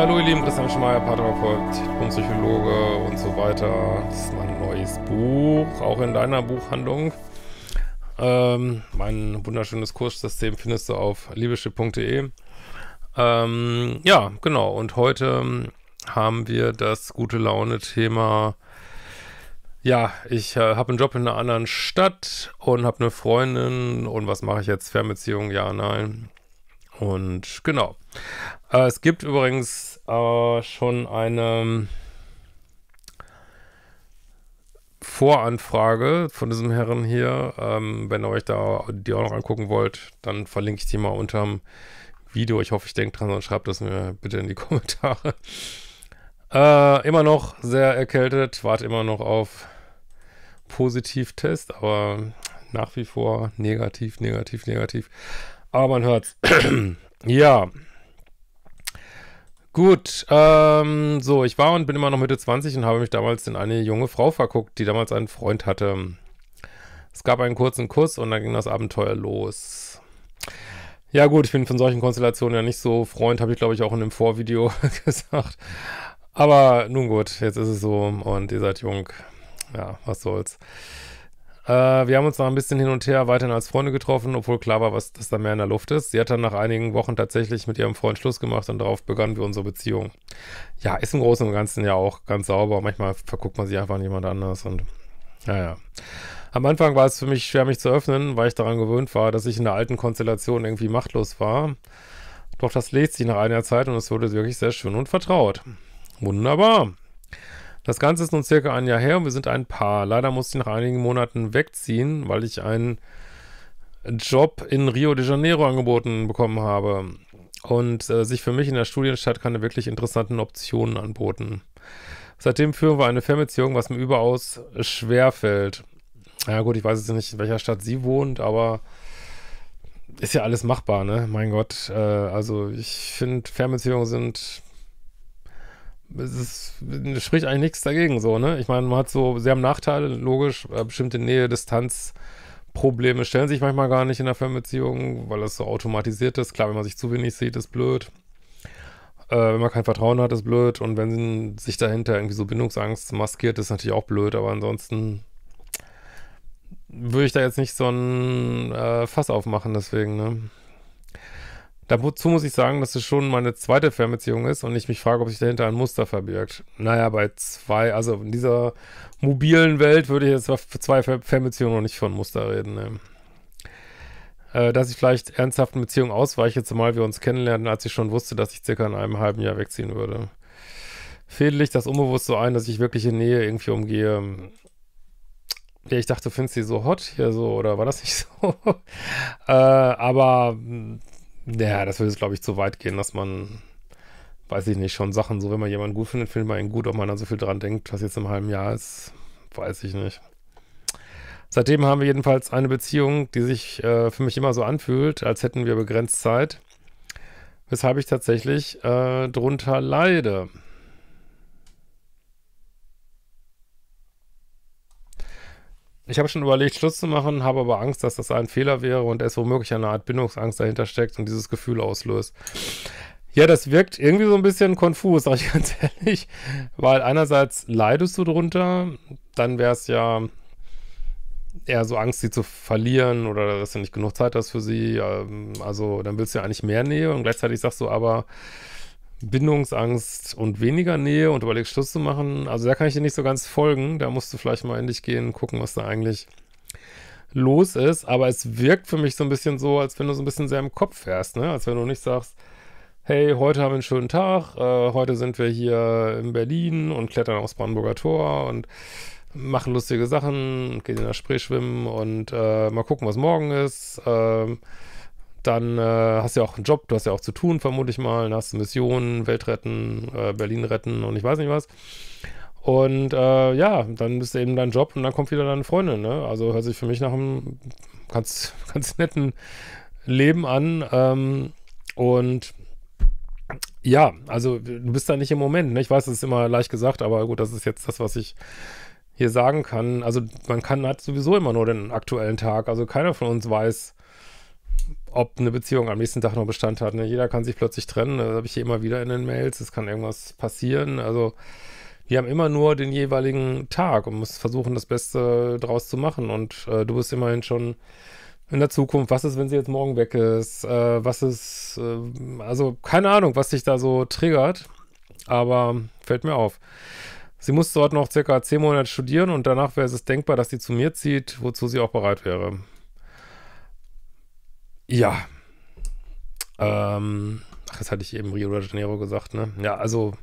Ja, hallo ihr Lieben, Christian Schmeier, Paartherapeut, Psychologe und so weiter. Das ist mein neues Buch, auch in deiner Buchhandlung. Ähm, mein wunderschönes Kurssystem findest du auf liebeschiff.de. Ähm, ja, genau. Und heute ähm, haben wir das gute Laune-Thema. Ja, ich äh, habe einen Job in einer anderen Stadt und habe eine Freundin. Und was mache ich jetzt? Fernbeziehung? Ja, nein. Und genau. Äh, es gibt übrigens äh, schon eine ähm, Voranfrage von diesem Herren hier. Ähm, wenn ihr euch da die auch noch angucken wollt, dann verlinke ich die mal unterm Video. Ich hoffe, ich denke dran, sonst schreibt das mir bitte in die Kommentare. Äh, immer noch sehr erkältet, warte immer noch auf Positivtest, aber nach wie vor negativ, negativ, negativ. Aber man hört's. ja. Gut, ähm, so, ich war und bin immer noch Mitte 20 und habe mich damals in eine junge Frau verguckt, die damals einen Freund hatte. Es gab einen kurzen Kuss und dann ging das Abenteuer los. Ja gut, ich bin von solchen Konstellationen ja nicht so Freund, habe ich glaube ich auch in dem Vorvideo gesagt. Aber nun gut, jetzt ist es so und ihr seid jung. Ja, was soll's. Äh, wir haben uns noch ein bisschen hin und her weiterhin als Freunde getroffen, obwohl klar war, was, dass da mehr in der Luft ist. Sie hat dann nach einigen Wochen tatsächlich mit ihrem Freund Schluss gemacht und darauf begannen wir unsere Beziehung. Ja, ist im Großen und Ganzen ja auch ganz sauber. Manchmal verguckt man sich einfach an jemand anders und naja. Am Anfang war es für mich schwer, mich zu öffnen, weil ich daran gewöhnt war, dass ich in der alten Konstellation irgendwie machtlos war. Doch das lädt sich nach einer Zeit und es wurde wirklich sehr schön und vertraut. Wunderbar. Das Ganze ist nun circa ein Jahr her und wir sind ein Paar. Leider musste ich nach einigen Monaten wegziehen, weil ich einen Job in Rio de Janeiro angeboten bekommen habe und äh, sich für mich in der Studienstadt keine wirklich interessanten Optionen anboten. Seitdem führen wir eine Fernbeziehung, was mir überaus schwer fällt. Ja gut, ich weiß jetzt nicht, in welcher Stadt sie wohnt, aber ist ja alles machbar, ne? Mein Gott, äh, also ich finde, Fernbeziehungen sind es ist, spricht eigentlich nichts dagegen, so, ne? Ich meine, man hat so, sie haben Nachteile, logisch, äh, bestimmte Nähe, Distanz, Probleme stellen sich manchmal gar nicht in der Fernbeziehung, weil das so automatisiert ist. Klar, wenn man sich zu wenig sieht, ist blöd. Äh, wenn man kein Vertrauen hat, ist blöd. Und wenn sich dahinter irgendwie so Bindungsangst maskiert, ist natürlich auch blöd. Aber ansonsten würde ich da jetzt nicht so ein äh, Fass aufmachen, deswegen, ne? Dazu muss ich sagen, dass es schon meine zweite Fernbeziehung ist und ich mich frage, ob sich dahinter ein Muster verbirgt. Naja, bei zwei, also in dieser mobilen Welt würde ich jetzt für zwei Fernbeziehungen noch nicht von Muster reden. Ne? Äh, dass ich vielleicht ernsthaften Beziehungen ausweiche, zumal wir uns kennenlernen, als ich schon wusste, dass ich circa in einem halben Jahr wegziehen würde. Fädel ich das unbewusst so ein, dass ich wirklich in Nähe irgendwie umgehe. Ja, ich dachte, du findest sie so hot hier so, oder war das nicht so? äh, aber hm, ja, das würde jetzt, glaube ich, zu weit gehen, dass man, weiß ich nicht, schon Sachen, so wenn man jemanden gut findet, findet man ihn gut, ob man da so viel dran denkt, was jetzt im halben Jahr ist, weiß ich nicht. Seitdem haben wir jedenfalls eine Beziehung, die sich äh, für mich immer so anfühlt, als hätten wir begrenzt Zeit, weshalb ich tatsächlich äh, drunter leide. Ich habe schon überlegt, Schluss zu machen, habe aber Angst, dass das ein Fehler wäre und es womöglich eine Art Bindungsangst dahinter steckt und dieses Gefühl auslöst. Ja, das wirkt irgendwie so ein bisschen konfus, sage ich ganz ehrlich, weil einerseits leidest du drunter, dann wäre es ja eher so Angst, sie zu verlieren oder dass du nicht genug Zeit hast für sie. Ähm, also dann willst du ja eigentlich mehr Nähe und gleichzeitig sagst du aber, Bindungsangst und weniger Nähe und überlegst, Schluss zu machen. Also da kann ich dir nicht so ganz folgen. Da musst du vielleicht mal in dich gehen, gucken, was da eigentlich los ist. Aber es wirkt für mich so ein bisschen so, als wenn du so ein bisschen sehr im Kopf fährst, ne? Als wenn du nicht sagst, hey, heute haben wir einen schönen Tag, äh, heute sind wir hier in Berlin und klettern aufs Brandenburger Tor und machen lustige Sachen, gehen in das Spree schwimmen und äh, mal gucken, was morgen ist. Ähm, dann äh, hast du ja auch einen Job, du hast ja auch zu tun, vermute ich mal. Dann ne? hast du Missionen, Welt retten, äh, Berlin retten und ich weiß nicht was. Und äh, ja, dann bist du eben dein Job und dann kommt wieder deine Freundin. Ne? Also hört sich für mich nach einem ganz, ganz netten Leben an. Ähm, und ja, also du bist da nicht im Moment. Ne? Ich weiß, es ist immer leicht gesagt, aber gut, das ist jetzt das, was ich hier sagen kann. Also man kann halt sowieso immer nur den aktuellen Tag. Also keiner von uns weiß, ob eine Beziehung am nächsten Tag noch Bestand hat. Ne? Jeder kann sich plötzlich trennen, das habe ich hier immer wieder in den Mails, es kann irgendwas passieren. Also wir haben immer nur den jeweiligen Tag und müssen versuchen, das Beste draus zu machen. Und äh, du bist immerhin schon in der Zukunft. Was ist, wenn sie jetzt morgen weg ist? Äh, was ist, äh, also keine Ahnung, was dich da so triggert, aber fällt mir auf. Sie muss dort noch circa zehn Monate studieren und danach wäre es denkbar, dass sie zu mir zieht, wozu sie auch bereit wäre. Ja. Ähm, ach, das hatte ich eben Rio de Janeiro gesagt, ne? Ja, also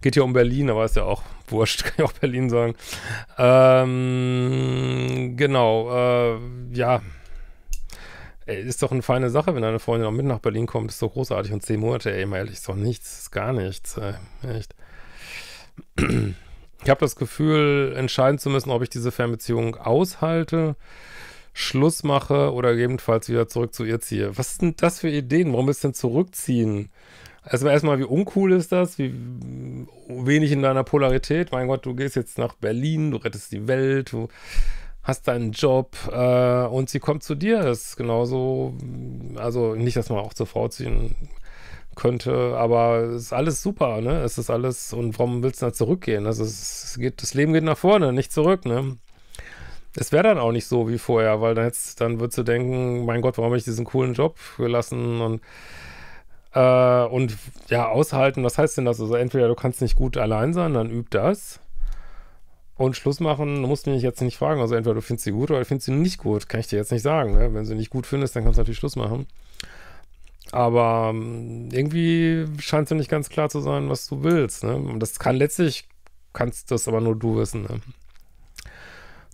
geht hier um Berlin, aber ist ja auch wurscht, kann ich auch Berlin sagen. Ähm, genau, äh, ja. Ey, ist doch eine feine Sache, wenn deine Freundin auch mit nach Berlin kommt, ist doch großartig. Und zehn Monate, ey, mal ehrlich, ist doch nichts, ist gar nichts, ey, echt. Ich habe das Gefühl, entscheiden zu müssen, ob ich diese Fernbeziehung aushalte. Schluss mache oder gegebenenfalls wieder zurück zu ihr ziehe. Was sind das für Ideen? Warum ist denn zurückziehen? Also erstmal, wie uncool ist das? Wie wenig in deiner Polarität? Mein Gott, du gehst jetzt nach Berlin, du rettest die Welt, du hast deinen Job äh, und sie kommt zu dir. Das ist genauso, also nicht, dass man auch zur Frau ziehen könnte, aber es ist alles super, ne? Es ist alles, und warum willst du da zurückgehen? Also es geht, das Leben geht nach vorne, nicht zurück, ne? Es wäre dann auch nicht so wie vorher, weil dann, jetzt, dann würdest du denken, mein Gott, warum habe ich diesen coolen Job gelassen und äh, und ja, aushalten, was heißt denn das? Also entweder du kannst nicht gut allein sein, dann üb das und Schluss machen, du musst mich jetzt nicht fragen. Also entweder du findest sie gut oder du findest sie nicht gut. Kann ich dir jetzt nicht sagen. Ne? Wenn du sie nicht gut findest, dann kannst du natürlich Schluss machen. Aber ähm, irgendwie scheint es ja nicht ganz klar zu sein, was du willst. Ne? Und das kann letztlich, kannst das aber nur du wissen. Ne?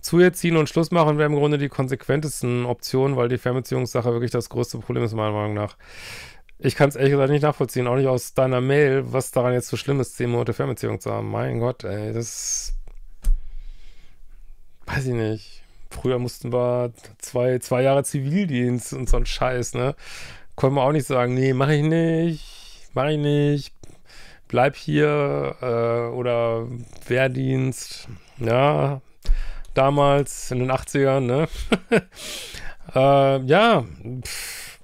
zu ihr ziehen und Schluss machen wäre im Grunde die konsequentesten Optionen, weil die Fernbeziehungssache wirklich das größte Problem ist, meiner Meinung nach. Ich kann es ehrlich gesagt nicht nachvollziehen, auch nicht aus deiner Mail, was daran jetzt so schlimm ist, zehn Monate Fernbeziehung zu haben. Mein Gott, ey, das weiß ich nicht. Früher mussten wir zwei, zwei Jahre Zivildienst und so ein Scheiß, ne? Konnten wir auch nicht sagen, nee, mach ich nicht, mach ich nicht, bleib hier äh, oder Wehrdienst. Ja, damals in den 80ern, ne? äh, ja, pff,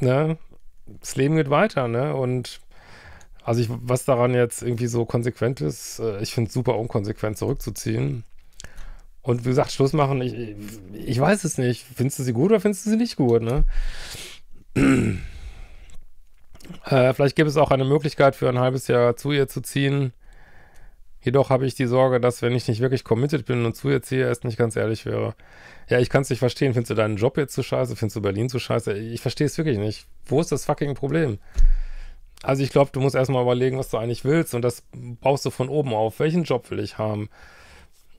ne? Das Leben geht weiter, ne? Und also ich, was daran jetzt irgendwie so konsequent ist, äh, ich finde es super unkonsequent zurückzuziehen. Und wie gesagt, Schluss machen, ich, ich weiß es nicht. Findest du sie gut oder findest du sie nicht gut, ne? äh, vielleicht gäbe es auch eine Möglichkeit für ein halbes Jahr zu ihr zu ziehen Jedoch habe ich die Sorge, dass wenn ich nicht wirklich committed bin und zu ihr ziehe, es nicht ganz ehrlich wäre. Ja, ich kann es nicht verstehen. Findest du deinen Job jetzt zu scheiße? Findest du Berlin zu scheiße? Ich verstehe es wirklich nicht. Wo ist das fucking Problem? Also ich glaube, du musst erstmal überlegen, was du eigentlich willst und das baust du von oben auf. Welchen Job will ich haben?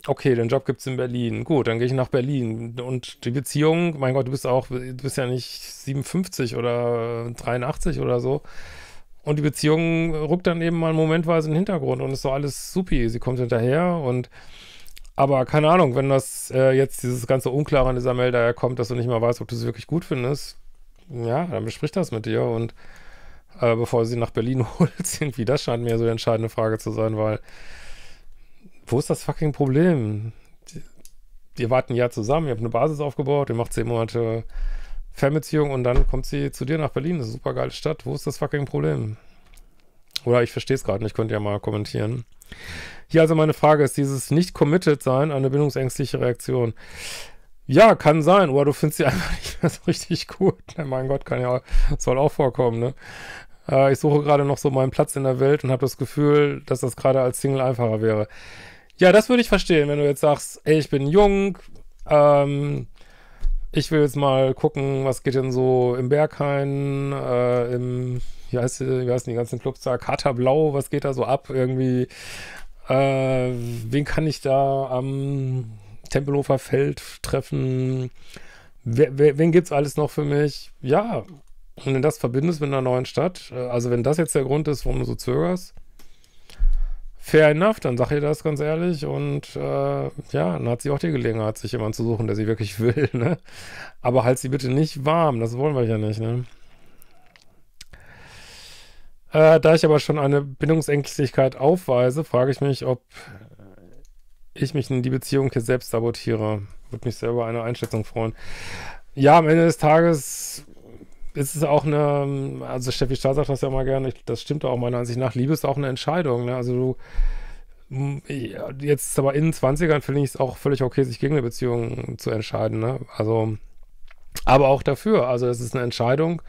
Okay, den Job gibt es in Berlin. Gut, dann gehe ich nach Berlin. Und die Beziehung, mein Gott, du bist auch, du bist ja nicht 57 oder 83 oder so. Und die Beziehung rückt dann eben mal momentweise in den Hintergrund und ist so alles supi. Sie kommt hinterher und aber keine Ahnung, wenn das äh, jetzt dieses ganze Unklare an dieser Mail daher kommt, dass du nicht mal weißt, ob du sie wirklich gut findest, ja, dann besprich das mit dir und äh, bevor sie nach Berlin holt, irgendwie, das scheint mir so die entscheidende Frage zu sein, weil wo ist das fucking Problem? Die, ihr wart ein Jahr zusammen, ihr habt eine Basis aufgebaut, ihr macht zehn Monate Fernbeziehung und dann kommt sie zu dir nach Berlin. Das ist eine super geile Stadt. Wo ist das fucking Problem? Oder ich verstehe es gerade nicht, könnt ihr mal kommentieren. Hier also meine Frage ist dieses Nicht-Committed-Sein eine bindungsängstliche Reaktion. Ja, kann sein. Oder du findest sie einfach nicht mehr so richtig gut. Na, mein Gott, kann ja, soll auch vorkommen, ne? Äh, ich suche gerade noch so meinen Platz in der Welt und habe das Gefühl, dass das gerade als Single einfacher wäre. Ja, das würde ich verstehen, wenn du jetzt sagst, ey, ich bin jung, ähm, ich will jetzt mal gucken, was geht denn so im Berghain, äh, im, wie, heißt, wie heißen die ganzen Clubs da, Kater Blau, was geht da so ab irgendwie? Äh, wen kann ich da am Tempelhofer Feld treffen? Wer, wer, wen gibt's alles noch für mich? Ja, und wenn das verbindest mit einer neuen Stadt, äh, also wenn das jetzt der Grund ist, warum du so zögerst, Fair enough, dann sag ihr das ganz ehrlich und äh, ja, dann hat sie auch die Gelegenheit, sich jemanden zu suchen, der sie wirklich will, ne? Aber halt sie bitte nicht warm, das wollen wir ja nicht, ne? Äh, da ich aber schon eine Bindungsängstlichkeit aufweise, frage ich mich, ob ich mich in die Beziehung hier selbst sabotiere. Würde mich selber eine Einschätzung freuen. Ja, am Ende des Tages es ist auch eine, also Steffi Stahl sagt das ja mal gerne, das stimmt auch meiner Ansicht nach, Liebe ist auch eine Entscheidung. Ne? Also du, jetzt aber in den 20ern finde ich es auch völlig okay, sich gegen eine Beziehung zu entscheiden. Ne? Also, aber auch dafür, also es ist eine Entscheidung.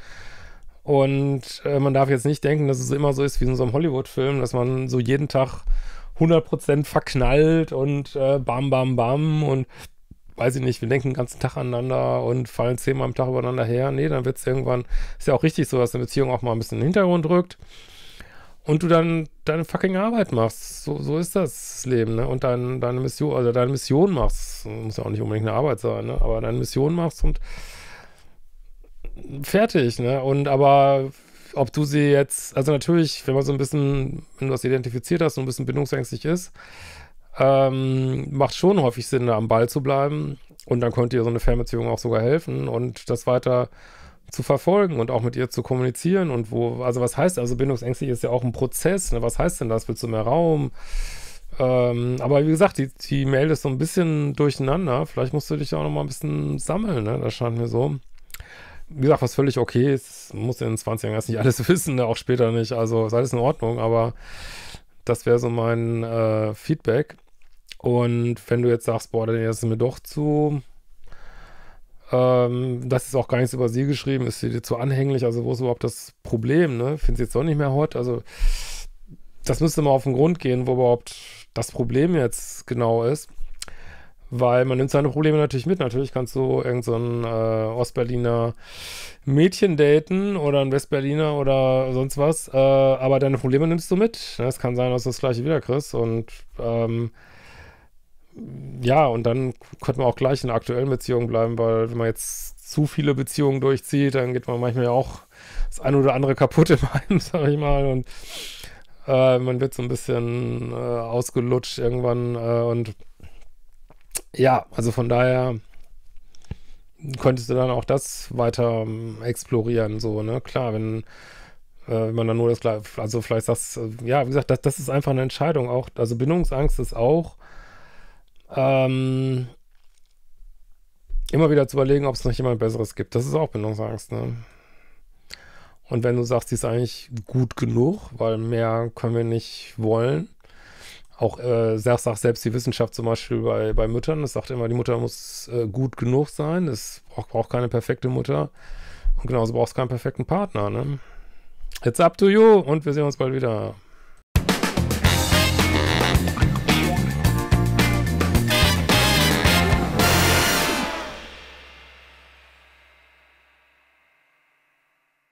Und äh, man darf jetzt nicht denken, dass es immer so ist wie in so einem Hollywood-Film, dass man so jeden Tag 100% verknallt und äh, bam, bam, bam und weiß ich nicht, wir denken den ganzen Tag aneinander und fallen zehnmal am Tag übereinander her. Nee, dann wird es irgendwann, ist ja auch richtig so, dass eine Beziehung auch mal ein bisschen in den Hintergrund rückt und du dann deine fucking Arbeit machst. So, so ist das Leben, ne? Und dein, deine Mission, also deine Mission machst. Muss ja auch nicht unbedingt eine Arbeit sein, ne? Aber deine Mission machst und fertig, ne? Und aber ob du sie jetzt, also natürlich, wenn man so ein bisschen, wenn du das identifiziert hast und ein bisschen bindungsängstig ist, ähm, macht schon häufig Sinn, da am Ball zu bleiben. Und dann könnte ihr so eine Fernbeziehung auch sogar helfen und das weiter zu verfolgen und auch mit ihr zu kommunizieren und wo, also was heißt, also bindungsängstlich ist ja auch ein Prozess, ne? was heißt denn das, willst du mehr Raum? Ähm, aber wie gesagt, die, die Mail ist so ein bisschen durcheinander, vielleicht musst du dich auch nochmal ein bisschen sammeln, ne? das scheint mir so. Wie gesagt, was völlig okay ist, muss in 20 Jahren erst nicht alles wissen, ne? auch später nicht, also ist alles in Ordnung, aber das wäre so mein äh, Feedback. Und wenn du jetzt sagst, boah, dann ist mir doch zu, ähm, das ist auch gar nichts über sie geschrieben, ist sie dir zu anhänglich, also wo ist überhaupt das Problem, ne? Findest sie jetzt doch nicht mehr hot, also das müsste mal auf den Grund gehen, wo überhaupt das Problem jetzt genau ist. Weil man nimmt seine Probleme natürlich mit. Natürlich kannst du irgendein so äh, Ostberliner Mädchen daten oder ein Westberliner oder sonst was. Äh, aber deine Probleme nimmst du mit. Ne, es kann sein, dass du das gleiche wieder kriegst. Und ähm, ja, und dann könnte man auch gleich in der aktuellen Beziehungen bleiben, weil wenn man jetzt zu viele Beziehungen durchzieht, dann geht man manchmal auch das eine oder andere kaputt im Heim, sag ich mal. Und äh, man wird so ein bisschen äh, ausgelutscht irgendwann. Äh, und ja, also von daher könntest du dann auch das weiter ähm, explorieren, so, ne? Klar, wenn, äh, wenn man dann nur das, also vielleicht sagst, äh, ja, wie gesagt, das, das ist einfach eine Entscheidung auch. Also Bindungsangst ist auch ähm, immer wieder zu überlegen, ob es noch jemand Besseres gibt. Das ist auch Bindungsangst, ne? Und wenn du sagst, die ist eigentlich gut genug, weil mehr können wir nicht wollen. Auch äh, selbst, sagt selbst die Wissenschaft zum Beispiel bei, bei Müttern, das sagt immer, die Mutter muss äh, gut genug sein. Es braucht, braucht, keine perfekte Mutter. Und genauso brauchst du keinen perfekten Partner, ne? It's up to you und wir sehen uns bald wieder.